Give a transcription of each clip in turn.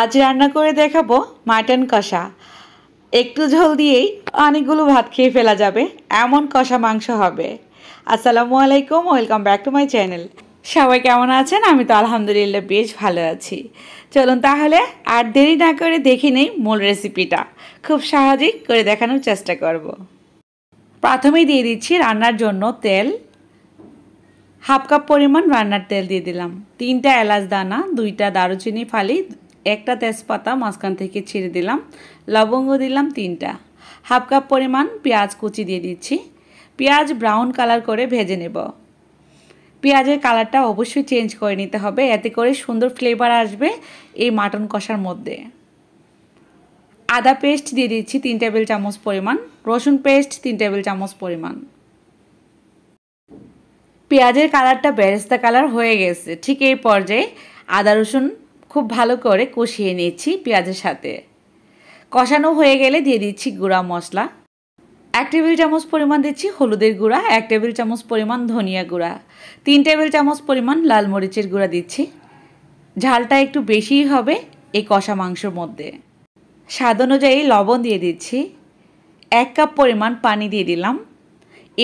আজ রান্না করে দেখাবো মাটন কষা একটু ঝোল দিয়েই অনেকগুলো ভাত খেয়ে ফেলা যাবে এমন কষা মাংস হবে আসসালামু আলাইকুম welcome back to my channel সবাই কেমন আছেন আমি তো আলহামদুলিল্লাহ বেশ ভালো আছি চলুন তাহলে আর দেরি না করে দেখে নেই মূল রেসিপিটা খুব সহজেই করে দেখানোর চেষ্টা করব। প্রথমেই দিয়ে দিচ্ছি রান্নার জন্য তেল হাফ কাপ পরিমাণ রান্নার তেল দিয়ে দিলাম তিনটা এলাচ দানা দুইটা দারুচিনি ফালি একটা তেজপাতা মাঝখান থেকে ছিঁড়ে দিলাম লবঙ্গ দিলাম তিনটা হাফ কাপ পরিমাণ পেঁয়াজ কুচি দিয়ে দিচ্ছি পেঁয়াজ ব্রাউন কালার করে ভেজে নেব পেঁয়াজের কালারটা অবশ্যই চেঞ্জ করে নিতে হবে এতে করে সুন্দর ফ্লেভার আসবে এই মাটন কষার মধ্যে আদা পেস্ট দিয়ে দিচ্ছি তিন টেবিল চামচ পরিমাণ রসুন পেস্ট তিন টেবিল চামচ পরিমাণ পেঁয়াজের কালারটা বেরেস্তা কালার হয়ে গেছে ঠিক এই পর্যায়ে আদা রসুন খুব ভালো করে কষিয়ে নিচ্ছি পেঁয়াজের সাথে কষানো হয়ে গেলে দিয়ে দিচ্ছি গুঁড়া মশলা এক টেবিল চামচ পরিমাণ দিচ্ছি হলুদের গুঁড়া এক টেবিল চামচ পরিমাণ ধনিয়া গুঁড়া তিন টেবিল চামচ পরিমাণ লাল মরিচের গুঁড়া দিচ্ছি ঝালটা একটু বেশিই হবে এই কষা মাংসর মধ্যে স্বাদ অনুযায়ী লবণ দিয়ে দিচ্ছি এক কাপ পরিমাণ পানি দিয়ে দিলাম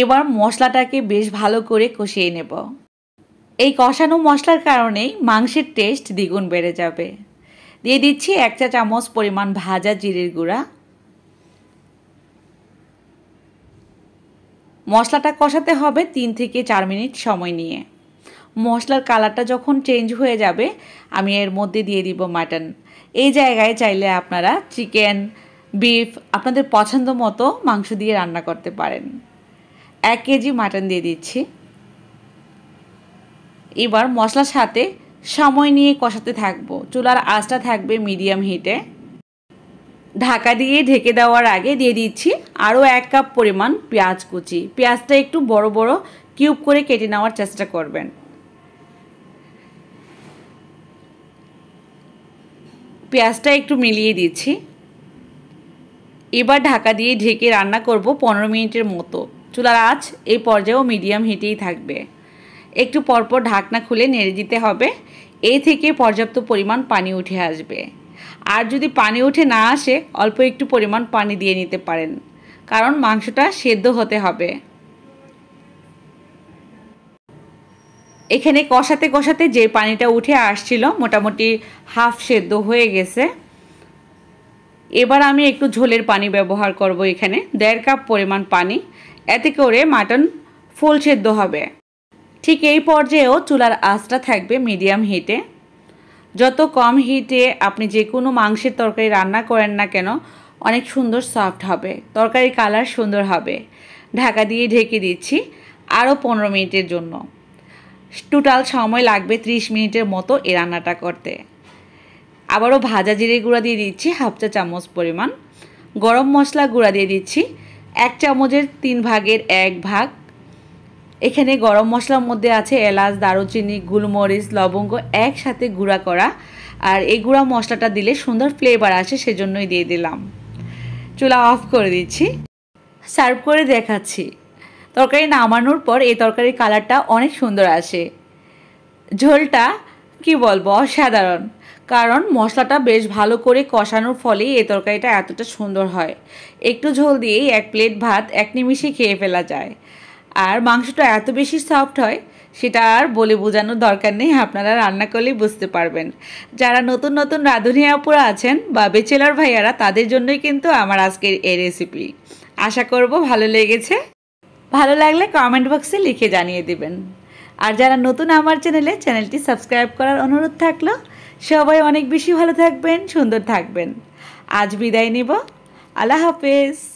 এবার মশলাটাকে বেশ ভালো করে কষিয়ে নেব এই কষানো মশলার কারণেই মাংসের টেস্ট দ্বিগুণ বেড়ে যাবে দিয়ে দিচ্ছি এক চা চামচ পরিমাণ ভাজা জিরের গুঁড়া মশলাটা কষাতে হবে তিন থেকে চার মিনিট সময় নিয়ে মশলার কালারটা যখন চেঞ্জ হয়ে যাবে আমি এর মধ্যে দিয়ে দিব মাটন এই জায়গায় চাইলে আপনারা চিকেন বিফ আপনাদের পছন্দ মতো মাংস দিয়ে রান্না করতে পারেন এক কেজি মাটন দিয়ে দিচ্ছি এবার মশলার সাথে সময় নিয়ে কষাতে থাকবো চুলার আঁচটা থাকবে মিডিয়াম হিটে ঢাকা দিয়ে ঢেকে দেওয়ার আগে দিয়ে দিচ্ছি আরও এক কাপ পরিমাণ পেঁয়াজ কুচি পেঁয়াজটা একটু বড় বড় কিউব করে কেটে নেওয়ার চেষ্টা করবেন পেঁয়াজটা একটু মিলিয়ে দিচ্ছি এবার ঢাকা দিয়ে ঢেকে রান্না করব পনেরো মিনিটের মতো চুলার আঁচ এই পর্যায়েও মিডিয়াম হিটেই থাকবে একটু পরপর ঢাকনা খুলে নেড়ে দিতে হবে এ থেকে পর্যাপ্ত পরিমাণ পানি উঠে আসবে আর যদি পানি উঠে না আসে অল্প একটু পরিমাণ পানি দিয়ে নিতে পারেন কারণ মাংসটা সেদ্ধ হতে হবে এখানে কষাতে কষাতে যে পানিটা উঠে আসছিল মোটামুটি হাফ সেদ্ধ হয়ে গেছে এবার আমি একটু ঝোলের পানি ব্যবহার করব এখানে দেড় কাপ পরিমাণ পানি এতে করে মাটন ফুল সেদ্ধ হবে ঠিক এই পর্যায়েও চুলার আঁচটা থাকবে মিডিয়াম হিটে যত কম হিটে আপনি যে কোনো মাংসের তরকারি রান্না করেন না কেন অনেক সুন্দর সফট হবে তরকারির কালার সুন্দর হবে ঢাকা দিয়ে ঢেকে দিচ্ছি আরও পনেরো মিনিটের জন্য টোটাল সময় লাগবে ত্রিশ মিনিটের মতো এ রান্নাটা করতে আবারও ভাজা জিরে গুঁড়া দিয়ে দিচ্ছি হাফ চা চামচ পরিমাণ গরম মশলা গুঁড়া দিয়ে দিচ্ছি এক চামচের তিন ভাগের এক ভাগ এখানে গরম মশলার মধ্যে আছে এলাচ দারুচিনি গুলমরিচ লবঙ্গ একসাথে গুঁড়া করা আর এই গুঁড়া মশলাটা দিলে সুন্দর ফ্লেভার আসে সেজন্যই দিয়ে দিলাম চুলা অফ করে দিচ্ছি সার্ভ করে দেখাচ্ছি তরকারি নামানোর পর এই তরকারির কালারটা অনেক সুন্দর আসে ঝোলটা কি বলবো অসাধারণ কারণ মশলাটা বেশ ভালো করে কষানোর ফলেই এই তরকারিটা এতটা সুন্দর হয় একটু ঝোল দিয়েই এক প্লেট ভাত এক নিমিশে খেয়ে ফেলা যায় আর মাংসটা এত বেশি সফট হয় সেটা আর বলে বোঝানোর দরকার নেই আপনারা রান্না করলেই বুঝতে পারবেন যারা নতুন নতুন রাঁধুনি আপুরা আছেন বা বেচেলার ভাইয়ারা তাদের জন্যই কিন্তু আমার আজকের এই রেসিপি আশা করব ভালো লেগেছে ভালো লাগলে কমেন্ট বক্সে লিখে জানিয়ে দিবেন আর যারা নতুন আমার চ্যানেলে চ্যানেলটি সাবস্ক্রাইব করার অনুরোধ থাকলো সবাই অনেক বেশি ভালো থাকবেন সুন্দর থাকবেন আজ বিদায় নিব আল্লাহ হাফেজ